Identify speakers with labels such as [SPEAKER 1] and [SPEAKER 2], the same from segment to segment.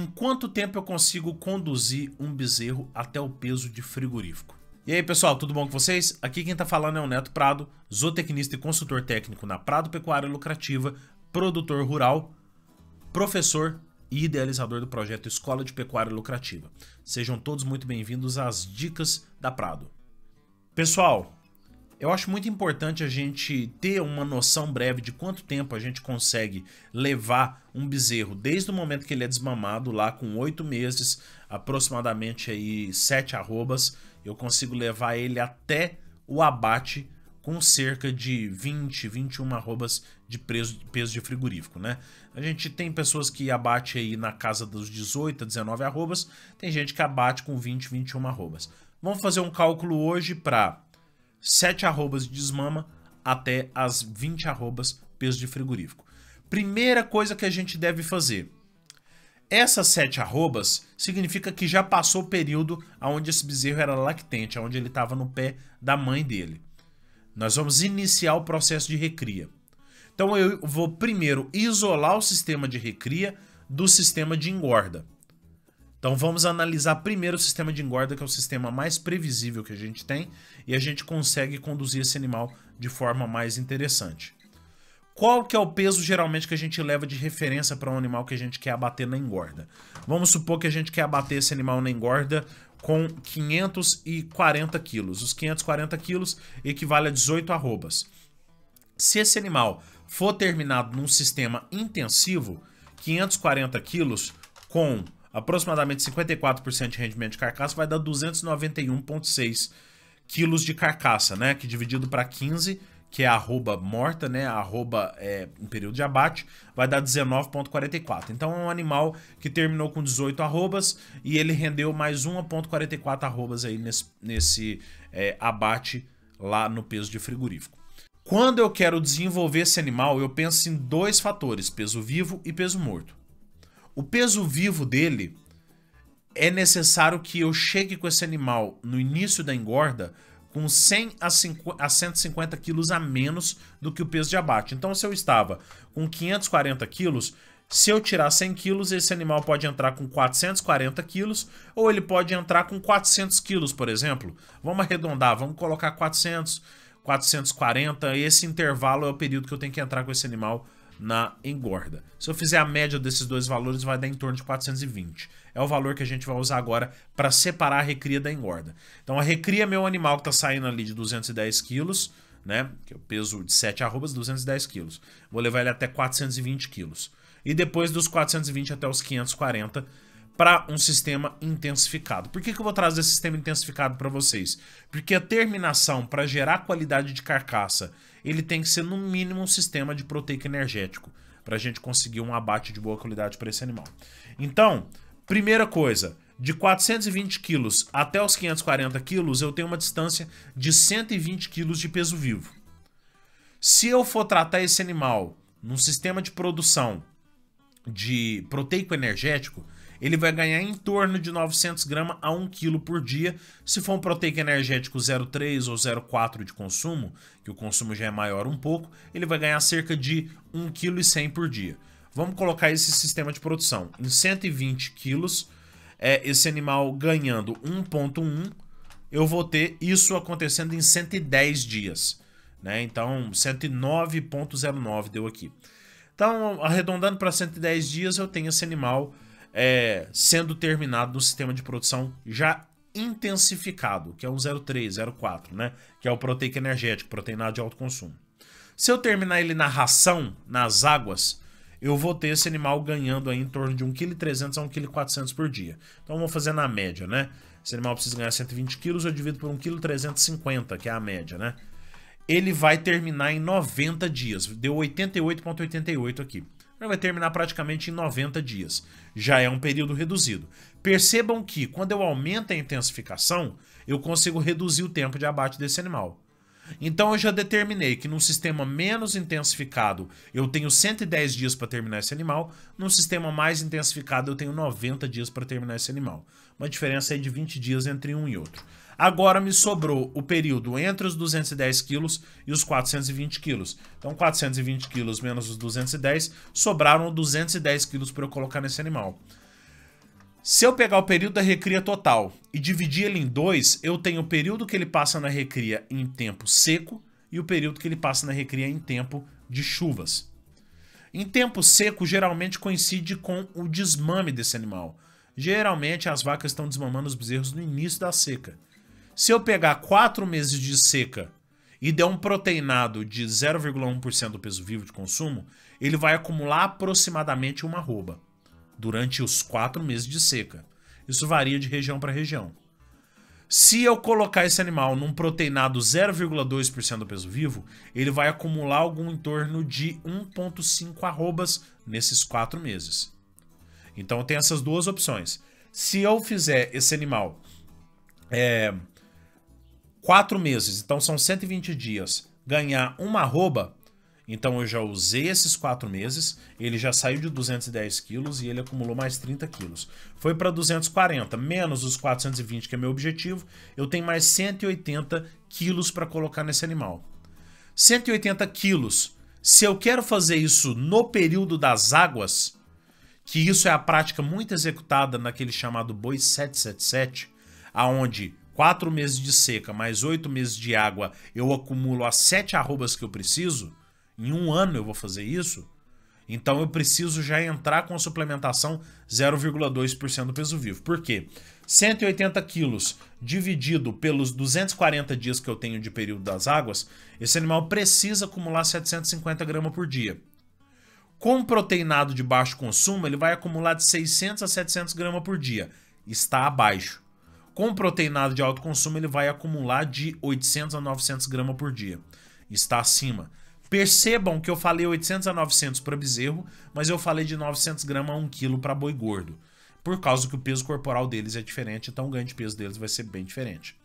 [SPEAKER 1] em quanto tempo eu consigo conduzir um bezerro até o peso de frigorífico. E aí pessoal, tudo bom com vocês? Aqui quem está falando é o Neto Prado, zootecnista e consultor técnico na Prado Pecuária Lucrativa, produtor rural, professor e idealizador do projeto Escola de Pecuária Lucrativa. Sejam todos muito bem-vindos às Dicas da Prado. Pessoal, eu acho muito importante a gente ter uma noção breve de quanto tempo a gente consegue levar um bezerro, desde o momento que ele é desmamado, lá com oito meses, aproximadamente aí sete arrobas, eu consigo levar ele até o abate com cerca de 20, 21 arrobas de peso, peso de frigorífico, né? A gente tem pessoas que abate aí na casa dos 18 a 19 arrobas, tem gente que abate com 20, 21 arrobas. Vamos fazer um cálculo hoje para 7 arrobas de desmama até as 20 arrobas peso de frigorífico. Primeira coisa que a gente deve fazer. Essas sete arrobas significa que já passou o período onde esse bezerro era lactente, onde ele estava no pé da mãe dele. Nós vamos iniciar o processo de recria. Então eu vou primeiro isolar o sistema de recria do sistema de engorda. Então vamos analisar primeiro o sistema de engorda, que é o sistema mais previsível que a gente tem, e a gente consegue conduzir esse animal de forma mais interessante. Qual que é o peso geralmente que a gente leva de referência para um animal que a gente quer abater na engorda? Vamos supor que a gente quer abater esse animal na engorda com 540 quilos. Os 540 quilos equivale a 18 arrobas. Se esse animal for terminado num sistema intensivo, 540 quilos com aproximadamente 54% de rendimento de carcaça, vai dar 291,6 quilos de carcaça, né? Que dividido para 15, que é a arroba morta, né? A arroba é, em período de abate, vai dar 19,44. Então é um animal que terminou com 18 arrobas e ele rendeu mais 1,44 arrobas aí nesse, nesse é, abate lá no peso de frigorífico. Quando eu quero desenvolver esse animal, eu penso em dois fatores, peso vivo e peso morto. O peso vivo dele é necessário que eu chegue com esse animal no início da engorda com 100 a, 50, a 150 quilos a menos do que o peso de abate. Então, se eu estava com 540 quilos, se eu tirar 100 quilos, esse animal pode entrar com 440 quilos ou ele pode entrar com 400 quilos, por exemplo. Vamos arredondar, vamos colocar 400, 440. Esse intervalo é o período que eu tenho que entrar com esse animal na engorda. Se eu fizer a média desses dois valores, vai dar em torno de 420. É o valor que a gente vai usar agora para separar a recria da engorda. Então a recria é meu animal que está saindo ali de 210 quilos, né? Que é o peso de 7 arrobas, 210 quilos. Vou levar ele até 420 quilos. E depois dos 420 até os 540 para um sistema intensificado. Por que, que eu vou trazer sistema intensificado para vocês? Porque a terminação, para gerar qualidade de carcaça, ele tem que ser no mínimo um sistema de proteico energético, para a gente conseguir um abate de boa qualidade para esse animal. Então, primeira coisa, de 420 quilos até os 540 quilos, eu tenho uma distância de 120 quilos de peso vivo. Se eu for tratar esse animal num sistema de produção de proteico energético, ele vai ganhar em torno de 900 gramas a 1 kg por dia. Se for um proteico energético 0,3 ou 0,4 de consumo, que o consumo já é maior um pouco, ele vai ganhar cerca de 1,1 kg por dia. Vamos colocar esse sistema de produção em 120 quilos, é, esse animal ganhando 1,1, eu vou ter isso acontecendo em 110 dias. Né? Então, 109,09 deu aqui. Então, arredondando para 110 dias, eu tenho esse animal é, sendo terminado no sistema de produção já intensificado, que é um 03, 04, né? Que é o proteico energético, proteinado de alto consumo. Se eu terminar ele na ração, nas águas, eu vou ter esse animal ganhando aí em torno de 1,3 kg a 1,4 kg por dia. Então vamos fazer na média, né? Esse animal precisa ganhar 120 kg, eu divido por 1,350 kg, que é a média, né? Ele vai terminar em 90 dias, deu 88,88 ,88 aqui mas vai terminar praticamente em 90 dias. Já é um período reduzido. Percebam que quando eu aumento a intensificação, eu consigo reduzir o tempo de abate desse animal. Então eu já determinei que num sistema menos intensificado eu tenho 110 dias para terminar esse animal, num sistema mais intensificado eu tenho 90 dias para terminar esse animal. Uma diferença de 20 dias entre um e outro. Agora me sobrou o período entre os 210 quilos e os 420 quilos. Então 420 quilos menos os 210, sobraram 210 quilos para eu colocar nesse animal. Se eu pegar o período da recria total e dividir ele em dois, eu tenho o período que ele passa na recria em tempo seco e o período que ele passa na recria em tempo de chuvas. Em tempo seco, geralmente coincide com o desmame desse animal. Geralmente, as vacas estão desmamando os bezerros no início da seca. Se eu pegar quatro meses de seca e der um proteinado de 0,1% do peso vivo de consumo, ele vai acumular aproximadamente uma arroba durante os quatro meses de seca. Isso varia de região para região. Se eu colocar esse animal num proteinado 0,2% do peso vivo, ele vai acumular algum em torno de 1,5 arrobas nesses quatro meses. Então tem essas duas opções. Se eu fizer esse animal é, quatro meses, então são 120 dias, ganhar uma arroba, então eu já usei esses quatro meses, ele já saiu de 210 quilos e ele acumulou mais 30 quilos. Foi para 240, menos os 420 que é meu objetivo, eu tenho mais 180 quilos para colocar nesse animal. 180 quilos, se eu quero fazer isso no período das águas, que isso é a prática muito executada naquele chamado boi 777, aonde quatro meses de seca mais oito meses de água, eu acumulo as sete arrobas que eu preciso, em um ano eu vou fazer isso, então eu preciso já entrar com a suplementação 0,2% do peso vivo. Por quê? 180 quilos dividido pelos 240 dias que eu tenho de período das águas, esse animal precisa acumular 750 gramas por dia. Com proteinado de baixo consumo, ele vai acumular de 600 a 700 gramas por dia. Está abaixo. Com proteinado de alto consumo, ele vai acumular de 800 a 900 gramas por dia. Está acima. Percebam que eu falei 800 a 900 para bezerro, mas eu falei de 900 gramas a 1 quilo para boi gordo. Por causa que o peso corporal deles é diferente, então o ganho de peso deles vai ser bem diferente.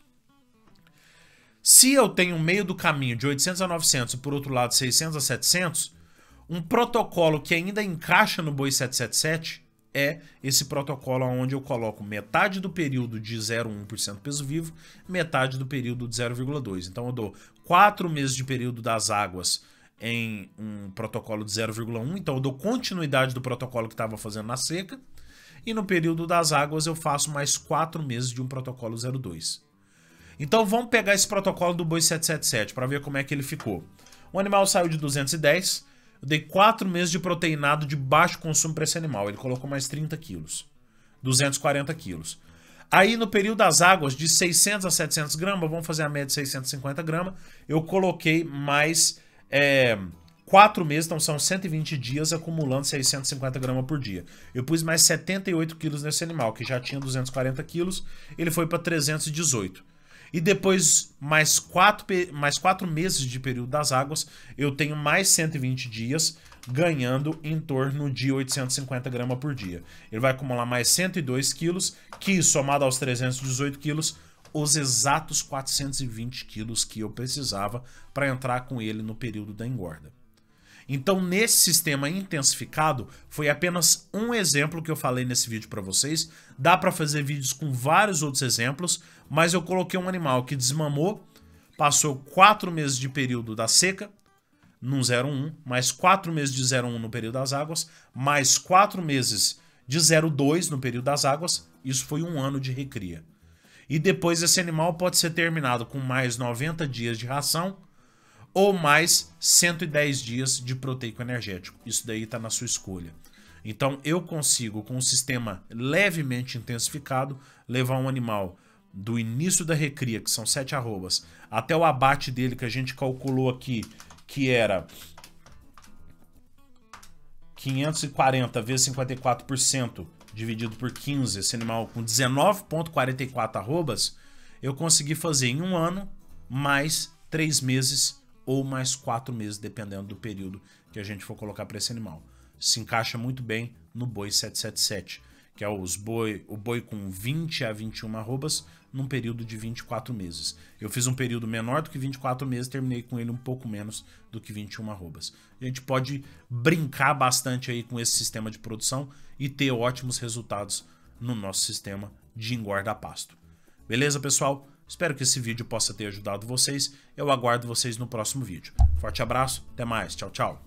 [SPEAKER 1] Se eu tenho meio do caminho de 800 a 900 e por outro lado 600 a 700, um protocolo que ainda encaixa no boi 777 é esse protocolo onde eu coloco metade do período de 0,1% peso vivo, metade do período de 0,2%. Então eu dou 4 meses de período das águas em um protocolo de 0,1%, então eu dou continuidade do protocolo que estava fazendo na seca, e no período das águas eu faço mais 4 meses de um protocolo 0,2%. Então vamos pegar esse protocolo do Boi 777 para ver como é que ele ficou. O animal saiu de 210 eu dei 4 meses de proteinado de baixo consumo para esse animal. Ele colocou mais 30 quilos. 240 quilos. Aí no período das águas, de 600 a 700 gramas, vamos fazer a média de 650 gramas, eu coloquei mais é, 4 meses, então são 120 dias acumulando 650 gramas por dia. Eu pus mais 78 quilos nesse animal, que já tinha 240 quilos, ele foi para 318. E depois, mais quatro, mais quatro meses de período das águas, eu tenho mais 120 dias, ganhando em torno de 850 gramas por dia. Ele vai acumular mais 102 quilos, que somado aos 318 quilos, os exatos 420 quilos que eu precisava para entrar com ele no período da engorda. Então, nesse sistema intensificado, foi apenas um exemplo que eu falei nesse vídeo para vocês. Dá para fazer vídeos com vários outros exemplos, mas eu coloquei um animal que desmamou, passou quatro meses de período da seca, num 01, mais quatro meses de 01 no período das águas, mais quatro meses de 02 no período das águas, isso foi um ano de recria. E depois esse animal pode ser terminado com mais 90 dias de ração ou mais 110 dias de proteico energético. Isso daí está na sua escolha. Então eu consigo, com um sistema levemente intensificado, levar um animal do início da recria, que são sete arrobas, até o abate dele que a gente calculou aqui, que era 540 vezes 54% dividido por 15, esse animal com 19.44 arrobas, eu consegui fazer em um ano mais três meses ou mais quatro meses, dependendo do período que a gente for colocar para esse animal. Se encaixa muito bem no boi 777, que é os boi, o boi com 20 a 21 arrobas num período de 24 meses. Eu fiz um período menor do que 24 meses, terminei com ele um pouco menos do que 21 arrobas. A gente pode brincar bastante aí com esse sistema de produção e ter ótimos resultados no nosso sistema de engorda pasto. Beleza, pessoal? Espero que esse vídeo possa ter ajudado vocês. Eu aguardo vocês no próximo vídeo. Forte abraço, até mais, tchau, tchau.